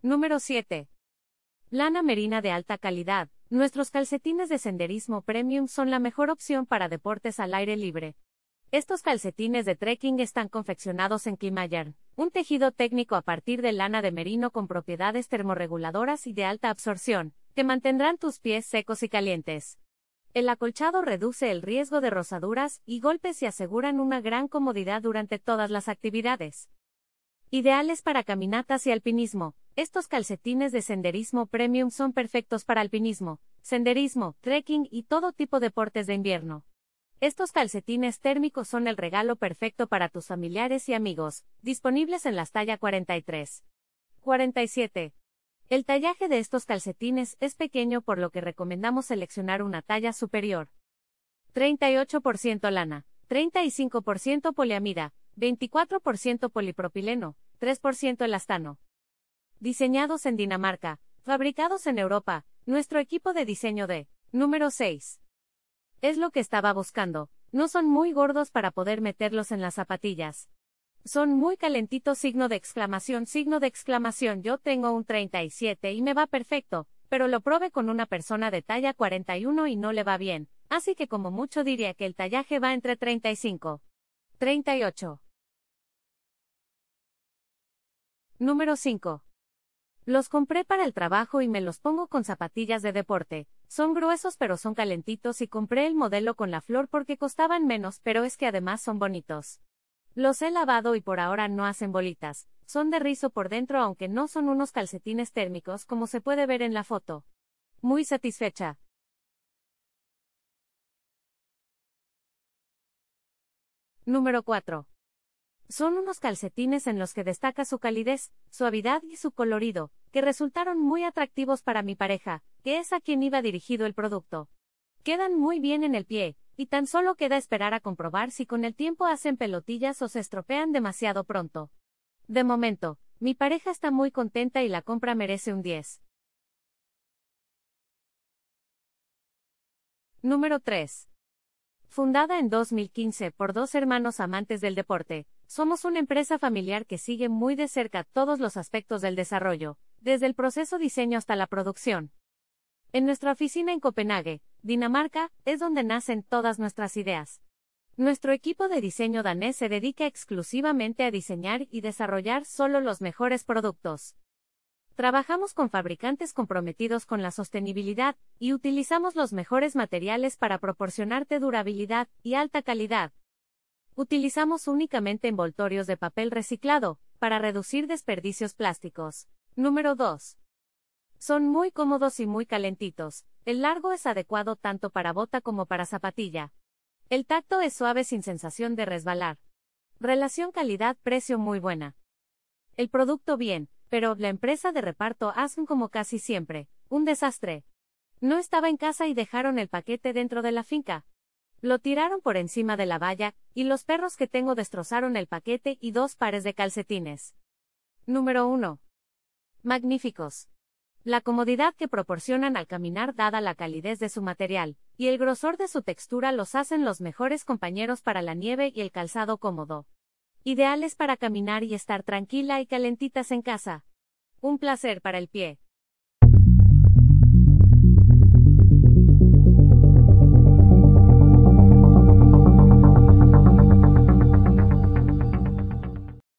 Número 7. Lana merina de alta calidad. Nuestros calcetines de senderismo premium son la mejor opción para deportes al aire libre. Estos calcetines de trekking están confeccionados en Kimayern, un tejido técnico a partir de lana de merino con propiedades termorreguladoras y de alta absorción, que mantendrán tus pies secos y calientes. El acolchado reduce el riesgo de rozaduras y golpes y aseguran una gran comodidad durante todas las actividades. Ideales para caminatas y alpinismo, estos calcetines de senderismo premium son perfectos para alpinismo, senderismo, trekking y todo tipo de deportes de invierno. Estos calcetines térmicos son el regalo perfecto para tus familiares y amigos, disponibles en las talla 43. 47. El tallaje de estos calcetines es pequeño por lo que recomendamos seleccionar una talla superior. 38% lana, 35% poliamida, 24% polipropileno, 3% elastano. Diseñados en Dinamarca, fabricados en Europa, nuestro equipo de diseño de número 6. Es lo que estaba buscando, no son muy gordos para poder meterlos en las zapatillas. Son muy calentitos signo de exclamación, signo de exclamación, yo tengo un 37 y me va perfecto, pero lo probé con una persona de talla 41 y no le va bien, así que como mucho diría que el tallaje va entre 35. 38. Número 5. Los compré para el trabajo y me los pongo con zapatillas de deporte. Son gruesos pero son calentitos y compré el modelo con la flor porque costaban menos pero es que además son bonitos. Los he lavado y por ahora no hacen bolitas, son de rizo por dentro aunque no son unos calcetines térmicos como se puede ver en la foto. Muy satisfecha. Número 4. Son unos calcetines en los que destaca su calidez, suavidad y su colorido, que resultaron muy atractivos para mi pareja, que es a quien iba dirigido el producto. Quedan muy bien en el pie, y tan solo queda esperar a comprobar si con el tiempo hacen pelotillas o se estropean demasiado pronto. De momento, mi pareja está muy contenta y la compra merece un 10. Número 3. Fundada en 2015 por dos hermanos amantes del deporte, somos una empresa familiar que sigue muy de cerca todos los aspectos del desarrollo, desde el proceso diseño hasta la producción. En nuestra oficina en Copenhague, Dinamarca, es donde nacen todas nuestras ideas. Nuestro equipo de diseño danés se dedica exclusivamente a diseñar y desarrollar solo los mejores productos. Trabajamos con fabricantes comprometidos con la sostenibilidad y utilizamos los mejores materiales para proporcionarte durabilidad y alta calidad. Utilizamos únicamente envoltorios de papel reciclado, para reducir desperdicios plásticos. Número 2. Son muy cómodos y muy calentitos. El largo es adecuado tanto para bota como para zapatilla. El tacto es suave sin sensación de resbalar. Relación calidad-precio muy buena. El producto bien, pero la empresa de reparto hacen como casi siempre, un desastre. No estaba en casa y dejaron el paquete dentro de la finca. Lo tiraron por encima de la valla, y los perros que tengo destrozaron el paquete y dos pares de calcetines. Número 1. Magníficos. La comodidad que proporcionan al caminar dada la calidez de su material, y el grosor de su textura los hacen los mejores compañeros para la nieve y el calzado cómodo. Ideales para caminar y estar tranquila y calentitas en casa. Un placer para el pie.